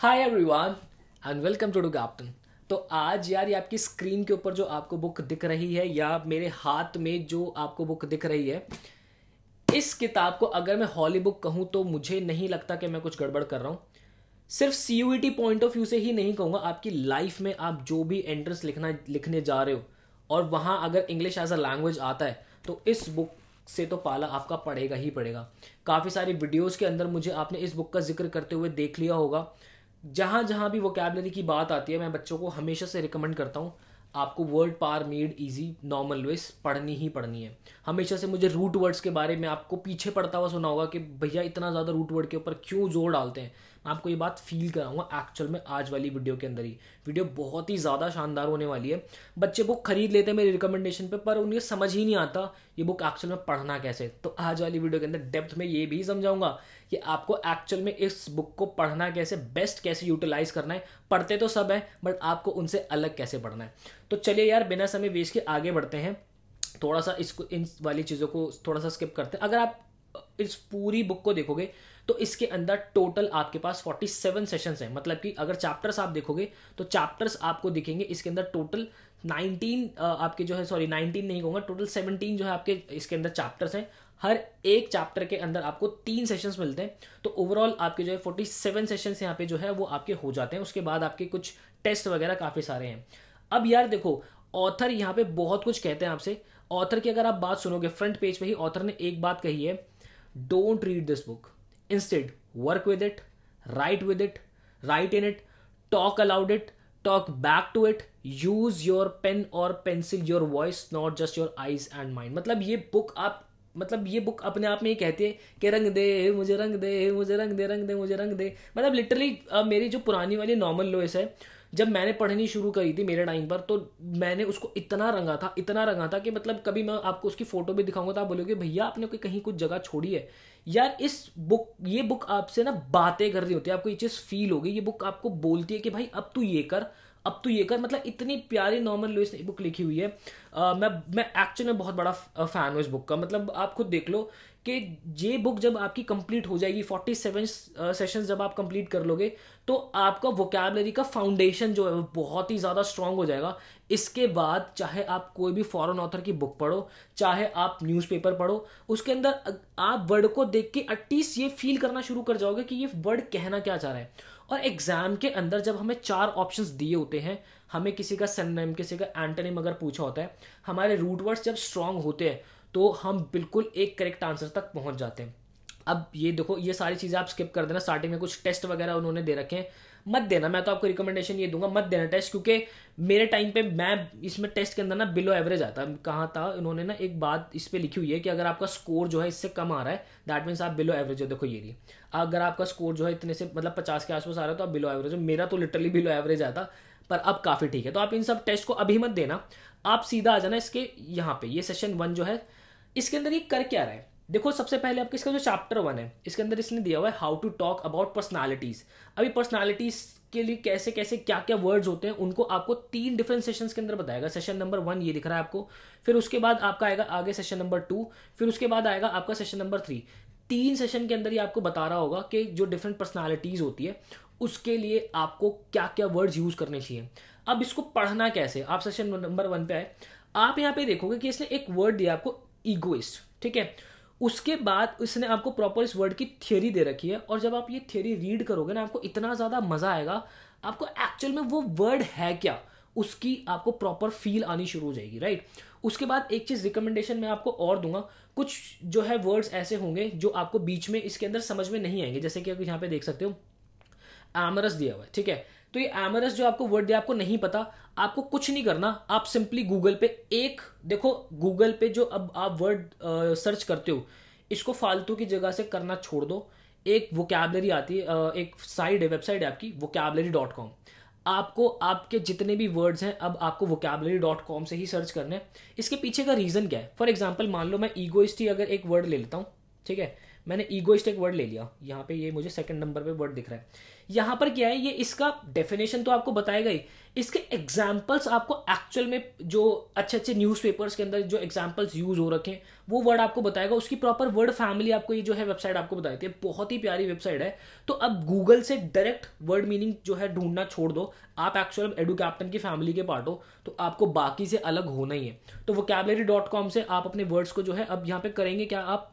Hi everyone and welcome to captain तो आज यार ये आपकी स्क्रीन के ऊपर जो आपको बुक दिख रही है या मेरे हाथ में जो आपको बुक दिख रही है इस किताब को अगर मैं हॉली बुक कहूँ तो मुझे नहीं लगता कि मैं कुछ गड़बड़ कर रहा हूँ सिर्फ C U T point of view से ही नहीं कहूँगा आपकी लाइफ में आप जो भी एंट्रेंस लिखना लिखने जा रहे हो और वहाँ अगर इंग्लिश एज अ लैंग्वेज आता है तो इस बुक से तो पाला आपका पड़ेगा ही पड़ेगा काफ़ी सारी वीडियोज़ के अंदर मुझे आपने इस बुक का जिक्र करते हुए देख लिया होगा जहां जहां भी वोकेबलरी की बात आती है मैं बच्चों को हमेशा से रिकमेंड करता हूँ आपको word power made easy normal ways पढ़नी ही पढ़नी है हमेशा से मुझे रूट वर्ड्स के बारे में आपको पीछे पड़ता हुआ सुना होगा कि भैया इतना ज़्यादा रूट वर्ड के ऊपर क्यों जोर डालते हैं मैं आपको ये बात फील कराऊंगा एक्चुअल में आज वाली वीडियो के अंदर ही वीडियो बहुत ही ज़्यादा शानदार होने वाली है बच्चे बुक खरीद लेते हैं मेरे रिकमेंडेशन पे पर उन्हें समझ ही नहीं आता ये बुक एक्चुअल में पढ़ना कैसे तो आज वाली वीडियो के अंदर डेप्थ में ये भी समझाऊंगा कि आपको एक्चुअल में इस बुक को पढ़ना कैसे बेस्ट कैसे यूटिलाइज करना है पढ़ते तो सब है बट आपको उनसे अलग कैसे पढ़ना है तो चलिए यार बिना समय वेस्ट के आगे बढ़ते हैं थोड़ा सा इसको इन वाली चीज़ों को थोड़ा सा स्किप करते हैं अगर आप इस पूरी बुक को देखोगे तो इसके अंदर टोटल आपके पास 47 सेशंस हैं मतलब कि अगर चैप्टर्स आप देखोगे तो चैप्टर्स आपको दिखेंगे इसके अंदर टोटल 19 आपके जो है सॉरी 19 नहीं कहूंगा टोटल 17 जो है आपके इसके अंदर चैप्टर्स हैं हर एक चैप्टर के अंदर आपको तीन सेशंस मिलते हैं तो ओवरऑल आपके जो है फोर्टी सेवन सेशंस यहाँ पे जो है वो आपके हो जाते हैं उसके बाद आपके कुछ टेस्ट वगैरह काफ़ी सारे हैं अब यार देखो ऑथर यहाँ पे बहुत कुछ कहते हैं आपसे ऑथर की अगर आप बात सुनोगे फ्रंट पेज पे ही ऑथर ने एक बात कही है don't read this book Instead, work with it, write with it, write in it, talk aloud it, talk back to it, use your pen or pencil, your voice, not just your eyes and mind. मतलब ये book आप मतलब ये book अपने आप में ही कहती है कि रंग दे मुझे रंग दे मुझे रंग दे रंग दे मुझे रंग दे मतलब लिटरली मेरी जो पुरानी वाली नॉर्मल लोइस है जब मैंने पढ़नी शुरू करी थी मेरे टाइम पर तो मैंने उसको इतना रंगा था इतना रंगा था कि मतलब कभी मैं आपको उसकी फ़ोटो भी दिखाऊंगा तो आप बोलोगे भैया आपने कोई कहीं कुछ जगह छोड़ी है यार इस बुक ये बुक आपसे ना बातें कर रही होती है आपको ये चीज़ फील होगी ये बुक आपको बोलती है कि भाई अब तू ये कर अब तो ये कर मतलब इतनी प्यारी नॉर्मल लुइस ने बुक लिखी हुई है आ, मैं मैं एक्चुअल में बहुत बड़ा फ़ैन हूँ इस बुक का मतलब आप खुद देख लो कि ये बुक जब आपकी कंप्लीट हो जाएगी फोर्टी सेवन सेशन जब आप कंप्लीट कर लोगे तो आपका वोकेबलरी का फाउंडेशन जो है वो बहुत ही ज़्यादा स्ट्रांग हो जाएगा इसके बाद चाहे आप कोई भी फॉरेन ऑथर की बुक पढ़ो चाहे आप न्यूज़पेपर पढ़ो उसके अंदर आप वर्ड को देख के अट्टीस ये फील करना शुरू कर जाओगे कि ये वर्ड कहना क्या चाह रहा है और एग्जाम के अंदर जब हमें चार ऑप्शंस दिए होते हैं हमें किसी का सरनेम किसी का एंटनेम अगर पूछा होता है हमारे रूट वर्ड्स जब स्ट्रांग होते हैं तो हम बिल्कुल एक करेक्ट आंसर तक पहुंच जाते हैं अब ये देखो ये सारी चीज़ें आप स्किप कर देना स्टार्टिंग में कुछ टेस्ट वगैरह उन्होंने दे रखे हैं मत देना मैं तो आपको रिकमेंडेशन ये दूंगा मत देना टेस्ट क्योंकि मेरे टाइम पे मैं इसमें टेस्ट के अंदर ना बिलो एवरेज आता कहाँ था उन्होंने ना एक बात इस पर लिखी हुई है कि अगर आपका स्कोर जो है इससे कम आ रहा है दैट मीन्स आप बिलो एवरेज हो देखो ये रही अगर आपका स्कोर जो है इतने से मतलब पचास के आसपास आ रहा है तो आप बिलो एवरेज हो मेरा तो लिटरली बिलो एवरेज आता पर अब काफ़ी ठीक है तो आप इन सब टेस्ट को अभी मत देना आप सीधा आ जाना इसके यहाँ पे ये सेशन वन जो है इसके अंदर ये कर क्या रहा है देखो सबसे पहले आपके इसका जो चैप्टर वन है इसके अंदर इसने दिया हुआ है how to talk about personalities अभी पर्सनालिटीज के लिए कैसे कैसे क्या क्या वर्ड्स होते हैं उनको आपको तीन डिफरेंट सेशंस के अंदर बताएगा सेशन नंबर वन ये दिख रहा है आपको फिर उसके बाद आपका आएगा आगे सेशन नंबर टू फिर उसके बाद आएगा आपका सेशन नंबर थ्री तीन सेशन के अंदर ये आपको बता रहा होगा कि जो डिफरेंट पर्सनैलिटीज होती है उसके लिए आपको क्या क्या वर्ड्स यूज़ करने चाहिए अब इसको पढ़ना कैसे आप सेशन नंबर वन पे आए आप यहाँ पे देखोगे कि इसने एक वर्ड दिया आपको ईगोइस्ट ठीक है उसके बाद इसने आपको प्रॉपर इस वर्ड की थियोरी दे रखी है और जब आप ये थियोरी रीड करोगे ना आपको इतना ज़्यादा मज़ा आएगा आपको एक्चुअल में वो वर्ड है क्या उसकी आपको प्रॉपर फील आनी शुरू हो जाएगी राइट उसके बाद एक चीज़ रिकमेंडेशन मैं आपको और दूंगा कुछ जो है वर्ड्स ऐसे होंगे जो आपको बीच में इसके अंदर समझ में नहीं आएंगे जैसे कि आप यहाँ पे देख सकते हो एमरस दिया हुआ है ठीक है तो ये एमरस जो आपको वर्ड दिया आपको नहीं पता आपको कुछ नहीं करना आप सिंपली गूगल पे एक देखो गूगल पे जो अब आप वर्ड सर्च करते हो इसको फालतू की जगह से करना छोड़ दो एक वोकैबलरी आती है एक साइड है वेबसाइट है आपकी वोकैबलरी डॉट कॉम आपको आपके जितने भी वर्ड्स हैं अब आपको वोकैबलरी डॉट कॉम से ही सर्च करने हैं इसके पीछे का रीज़न क्या है फॉर एग्जाम्पल मान लो मैं ईगोइस्टी अगर एक वर्ड ले लेता हूँ ठीक है मैंने ईगोइस्ट एक वर्ड ले लिया यहाँ पे ये मुझे सेकंड नंबर पे वर्ड दिख रहा है यहाँ पर क्या है ये इसका डेफिनेशन तो आपको बताएगा ही इसके एग्जाम्पल्स आपको एक्चुअल में जो अच्छे अच्छे न्यूज़पेपर्स के अंदर जो एग्जाम्पल्स यूज़ हो रखे हैं वो वर्ड आपको बताएगा उसकी प्रॉपर वर्ड फैमिली आपको ये जो है वेबसाइट आपको बताती है बहुत ही प्यारी वेबसाइट है तो अब गूगल से डायरेक्ट वर्ड मीनिंग जो है ढूंढना छोड़ दो आप एक्चुअल एडू कैप्टन की फैमिली के पार्ट हो तो आपको बाकी से अलग होना ही है तो वो से आप अपने वर्ड्स को जो है अब यहाँ पे करेंगे क्या आप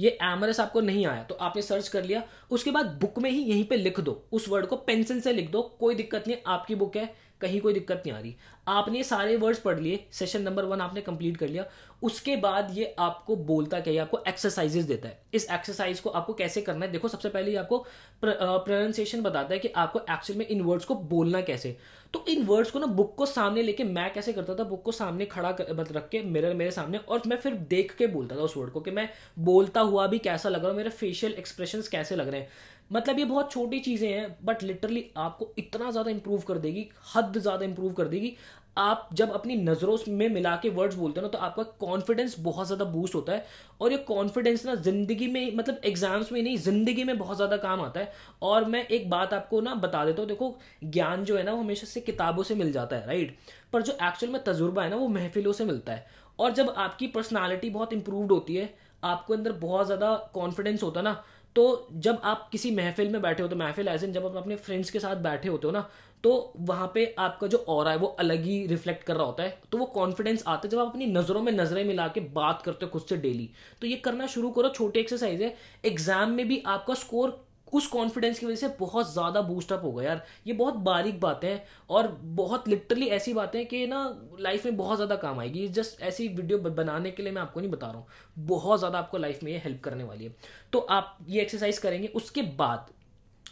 ये एमरस आपको नहीं आया तो आपने सर्च कर लिया उसके बाद बुक में ही यहीं पे लिख दो उस वर्ड को पेंसिल से लिख दो कोई दिक्कत नहीं आपकी बुक है कहीं कोई दिक्कत नहीं आ रही आपने ये सारे वर्ड्स पढ़ लिए सेशन नंबर वन आपने कंप्लीट कर लिया उसके बाद ये आपको बोलता क्या है आपको एक्सरसाइजेस देता है इस एक्सरसाइज को आपको कैसे करना है देखो सबसे पहले ये आपको प्रोनाउंसिएशन बताता है कि आपको एक्चुअल में इन वर्ड्स को बोलना कैसे तो इन वर्ड्स को ना बुक को सामने लेके मैं कैसे करता था बुक को सामने खड़ा कर, मतलब रख के मिरर मेरे सामने और मैं फिर देख के बोलता था उस वर्ड को कि मैं बोलता हुआ भी कैसा लग रहा हूँ मेरे फेशियल एक्सप्रेशन कैसे लग रहे हैं मतलब ये बहुत छोटी चीज़ें हैं बट लिटरली आपको इतना ज़्यादा इम्प्रूव कर देगी हद ज़्यादा इम्प्रूव कर देगी आप जब अपनी नज़रों में मिला के वर्ड्स बोलते हो ना तो आपका कॉन्फिडेंस बहुत ज़्यादा बूस्ट होता है और ये कॉन्फिडेंस ना ज़िंदगी में मतलब एग्जाम्स में नहीं ज़िंदगी में बहुत ज़्यादा काम आता है और मैं एक बात आपको ना बता देता हूँ देखो ज्ञान जो है ना वो हमेशा से किताबों से मिल जाता है राइट पर जो एक्चुअल में तजुर्बा है ना वो महफिलों से मिलता है और जब आपकी पर्सनैलिटी बहुत इंप्रूव होती है आपको अंदर बहुत ज़्यादा कॉन्फिडेंस होता है ना तो जब आप किसी महफिल में बैठे होते हो तो महफिल एज इन जब आप अपने फ्रेंड्स के साथ बैठे होते हो ना तो वहां पे आपका जो और है वो अलग ही रिफ्लेक्ट कर रहा होता है तो वो कॉन्फिडेंस आता है जब आप अपनी नज़रों में नज़रें मिला के बात करते हो खुद से डेली तो ये करना शुरू करो छोटे एक्सरसाइज है एग्जाम में भी आपका स्कोर उस कॉन्फिडेंस की वजह से बहुत ज़्यादा बूस्टअप होगा यार ये बहुत बारीक बातें हैं और बहुत लिटरली ऐसी बातें कि ना लाइफ में बहुत ज़्यादा काम आएगी जस्ट ऐसी वीडियो बनाने के लिए मैं आपको नहीं बता रहा हूँ बहुत ज़्यादा आपको लाइफ में ये हेल्प करने वाली है तो आप ये एक्सरसाइज करेंगे उसके बाद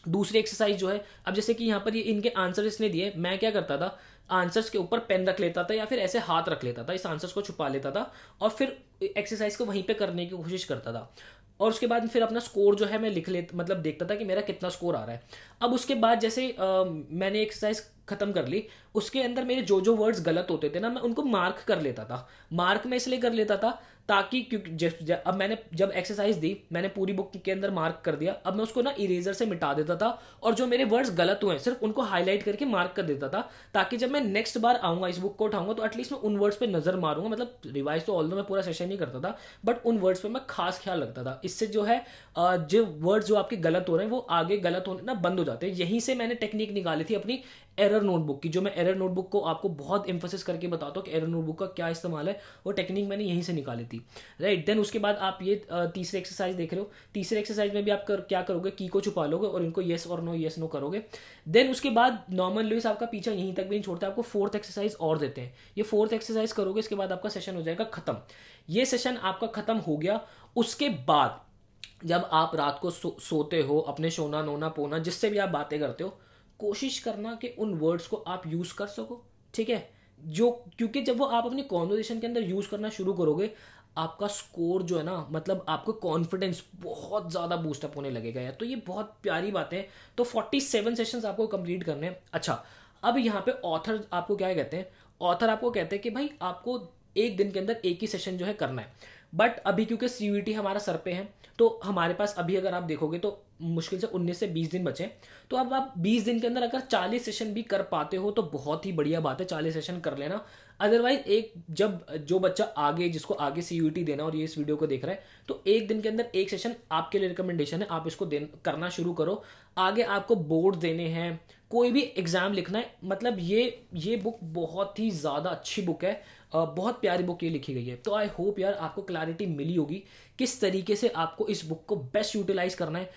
दूसरी एक्सरसाइज जो है अब जैसे कि यहाँ पर ये इनके आंसर इसने दिए मैं क्या करता था आंसर्स के ऊपर पेन रख लेता था या फिर ऐसे हाथ रख लेता था इस आंसर्स को छुपा लेता था और फिर एक्सरसाइज को वहीं पे करने की कोशिश करता था और उसके बाद फिर अपना स्कोर जो है मैं लिख ले मतलब देखता था कि मेरा कितना स्कोर आ रहा है अब उसके बाद जैसे आ, मैंने एक्सरसाइज खत्म कर ली उसके अंदर मेरे जो जो वर्ड्स गलत होते थे ना मैं उनको मार्क कर लेता था मार्क मैं इसलिए कर लेता था ताकि क्योंकि अब मैंने जब एक्सरसाइज दी मैंने पूरी बुक के अंदर मार्क कर दिया अब मैं उसको ना इरेजर से मिटा देता था और जो मेरे वर्ड्स गलत हुए हैं सिर्फ उनको हाईलाइट करके मार्क कर देता था ताकि जब मैं नेक्स्ट बार आऊंगा इस बुक को उठाऊंगा तो एटलीस्ट मैं उन वर्ड्स पर नजर मारूंगा मतलब रिवाइज तो ऑल मैं पूरा सेशन नहीं करता था बट उन वर्ड्स पर मैं खास ख्याल रखता था इससे जो है जो वर्ड्स जो आपके गलत हो रहे हैं वो आगे गलत होने ना बंद हो जाते हैं यहीं से मैंने टेक्निक निकाली थी अपनी एरर नोटबुक की जो मैं एरर नोटबुक को आपको बहुत इंफोसिस करके बताता हूँ कि एरर नोटबुक का क्या इस्तेमाल है वो टेक्निक मैंने यहीं से निकाली थी होगी राइट देन उसके बाद आप ये तीसरे एक्सरसाइज देख रहे हो तीसरे एक्सरसाइज में भी आप कर, क्या करोगे की को छुपा लोगे और इनको येस और नो येस नो करोगे देन उसके बाद नॉर्मल लुइस आपका पीछा यहीं तक भी नहीं छोड़ता आपको फोर्थ एक्सरसाइज और देते हैं ये फोर्थ एक्सरसाइज करोगे इसके बाद आपका सेशन हो जाएगा खत्म ये सेशन आपका खत्म हो गया उसके बाद जब आप रात को सो, सोते हो अपने सोना नोना पोना जिससे भी आप बातें करते हो कोशिश करना कि उन वर्ड्स को आप यूज़ कर सको ठीक है जो क्योंकि जब वो आप अपनी कॉन्वर्जेशन के अंदर यूज़ करना शुरू करोगे आपका स्कोर जो है ना मतलब आपको कॉन्फिडेंस बहुत ज़्यादा बूस्टअप होने लगेगा यार तो ये बहुत प्यारी बातें हैं तो फोर्टी सेवन सेशन आपको कंप्लीट करने हैं अच्छा अब यहाँ पे ऑथर आपको क्या कहते हैं ऑथर आपको कहते हैं कि भाई आपको एक दिन के अंदर एक ही सेशन जो है करना है बट अभी क्योंकि सी हमारा सर पे है तो हमारे पास अभी अगर आप देखोगे तो मुश्किल से 19 से 20 दिन बचे तो अब आप 20 दिन के अंदर अगर 40 सेशन भी कर पाते हो तो बहुत ही बढ़िया बात है 40 सेशन कर लेना अदरवाइज एक जब जो बच्चा आगे जिसको आगे सी यू देना और ये इस वीडियो को देख रहा है तो एक दिन के अंदर एक सेशन आपके लिए रिकमेंडेशन है आप इसको करना शुरू करो आगे आपको बोर्ड देने हैं कोई भी एग्ज़ाम लिखना है मतलब ये ये बुक बहुत ही ज़्यादा अच्छी बुक है बहुत प्यारी बुक ये लिखी गई है तो आई होप यार आपको क्लैरिटी मिली होगी किस तरीके से आपको इस बुक को बेस्ट यूटिलाइज करना है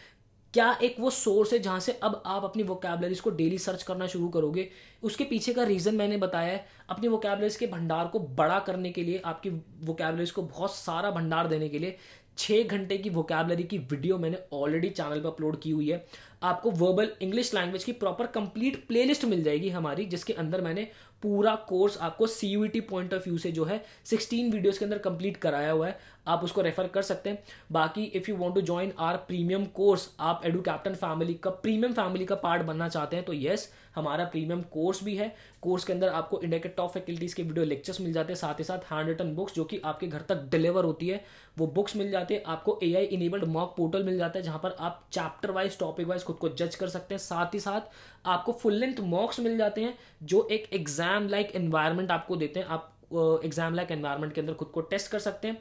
क्या एक वो सोर्स है जहाँ से अब आप अपनी वोकेबलरीज को डेली सर्च करना शुरू करोगे उसके पीछे का रीज़न मैंने बताया है अपनी वोकेबलरीज के भंडार को बड़ा करने के लिए आपकी वोकेबलरीज को बहुत सारा भंडार देने के लिए छः घंटे की वोकेबलरी की वीडियो मैंने ऑलरेडी चैनल पर अपलोड की हुई है आपको वर्बल इंग्लिश लैंग्वेज की प्रॉपर कंप्लीट प्लेलिस्ट मिल जाएगी हमारी जिसके अंदर मैंने पूरा कोर्स आपको सी पॉइंट ऑफ व्यू से जो है सिक्सटीन वीडियोज के अंदर कंप्लीट कराया हुआ है आप उसको रेफर कर सकते हैं बाकी if you want to join our premium course आप एडू कैप्टन फैमिली का प्रीमियम फैमिली का पार्ट बनना चाहते हैं तो येस हमारा प्रीमियम कोर्स भी है कोर्स के अंदर आपको इंडिया के टॉप फैकल्टीज़ के वीडियो लेक्चर्स मिल जाते हैं साथ ही साथ हैंड रिटन बुक्स जो कि आपके घर तक डिलीवर होती है वो बुक्स मिल जाते हैं आपको A I enabled mock portal मिल जाता है जहां पर आप चैप्टर वाइज टॉपिक वाइज खुद को जज कर सकते हैं साथ ही साथ आपको फुल लेंथ मॉक्स मिल जाते हैं जो एक एग्जाम एग्जाम लाइक एनवायरमेंट आपको देते हैं आप एग्जाम लाइक एनवायरमेंट के अंदर खुद को टेस्ट कर सकते हैं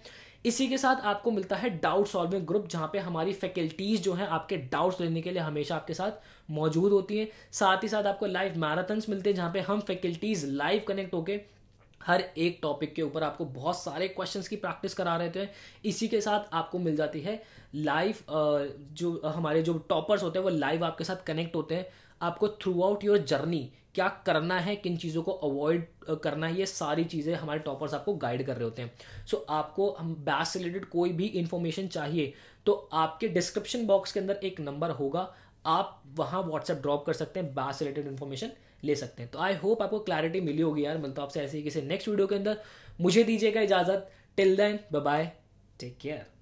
इसी के साथ आपको मिलता है डाउट सॉल्विंग ग्रुप जहाँ पे हमारी फैकल्टीज जो है आपके डाउट्स लेने के लिए हमेशा आपके साथ मौजूद होती हैं साथ ही साथ आपको लाइव मैराथन्स मिलते हैं जहाँ पे हम फैकल्टीज लाइव कनेक्ट होके हर एक टॉपिक के ऊपर आपको बहुत सारे क्वेश्चंस की प्रैक्टिस करा रहे थे इसी के साथ आपको मिल जाती है लाइव जो हमारे जो टॉपर्स होते हैं वो लाइव आपके साथ कनेक्ट होते हैं आपको थ्रू आउट योर जर्नी क्या करना है किन चीज़ों को अवॉइड करना है ये सारी चीज़ें हमारे टॉपर्स आपको गाइड कर रहे होते हैं सो so, आपको हम बैच से रिलेटेड कोई भी इन्फॉर्मेशन चाहिए तो आपके डिस्क्रिप्शन बॉक्स के अंदर एक नंबर होगा आप वहाँ व्हाट्सएप ड्रॉप कर सकते हैं बैच से रिलेटेड इन्फॉर्मेशन ले सकते हैं तो आई होप आपको क्लैरिटी मिली होगी यार मिलता तो आपसे ऐसे ही किसी नेक्स्ट वीडियो के अंदर मुझे दीजिएगा इजाज़त till then bye take care